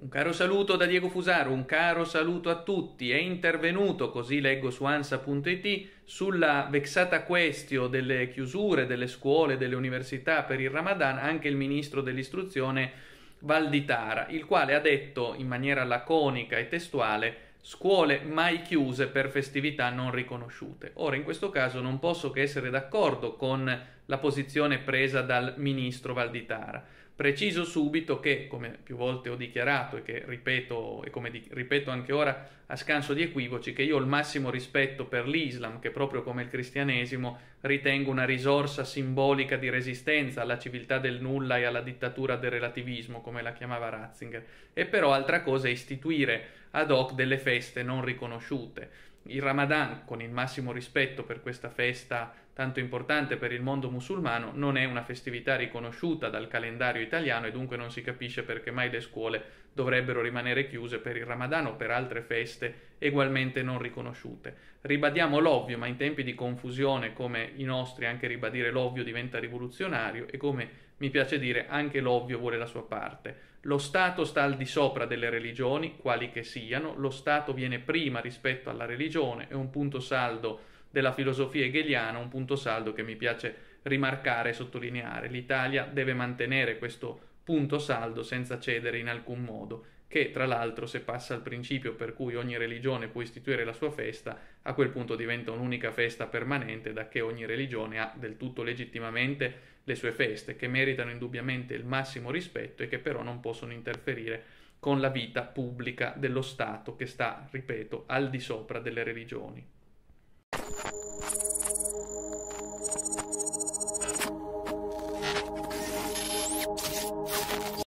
Un caro saluto da Diego Fusaro, un caro saluto a tutti. È intervenuto, così leggo su ansa.it, sulla vexata questio delle chiusure delle scuole, e delle università per il Ramadan, anche il ministro dell'istruzione Valditara, il quale ha detto in maniera laconica e testuale scuole mai chiuse per festività non riconosciute. Ora, in questo caso non posso che essere d'accordo con la posizione presa dal ministro Valditara. Preciso subito che, come più volte ho dichiarato e che ripeto, e come di, ripeto anche ora a scanso di equivoci, che io ho il massimo rispetto per l'Islam, che proprio come il cristianesimo ritengo una risorsa simbolica di resistenza alla civiltà del nulla e alla dittatura del relativismo, come la chiamava Ratzinger. E però altra cosa è istituire ad hoc delle feste non riconosciute il Ramadan, con il massimo rispetto per questa festa tanto importante per il mondo musulmano, non è una festività riconosciuta dal calendario italiano e dunque non si capisce perché mai le scuole dovrebbero rimanere chiuse per il Ramadan o per altre feste ugualmente non riconosciute. Ribadiamo l'ovvio, ma in tempi di confusione come i nostri anche ribadire l'ovvio diventa rivoluzionario e come mi piace dire anche l'ovvio vuole la sua parte. Lo Stato sta al di sopra delle religioni, quali che siano, lo Stato viene prima rispetto alla religione, è un punto saldo della filosofia hegeliana, un punto saldo che mi piace rimarcare e sottolineare. L'Italia deve mantenere questo punto saldo senza cedere in alcun modo che tra l'altro se passa al principio per cui ogni religione può istituire la sua festa, a quel punto diventa un'unica festa permanente da che ogni religione ha del tutto legittimamente le sue feste, che meritano indubbiamente il massimo rispetto e che però non possono interferire con la vita pubblica dello Stato che sta, ripeto, al di sopra delle religioni.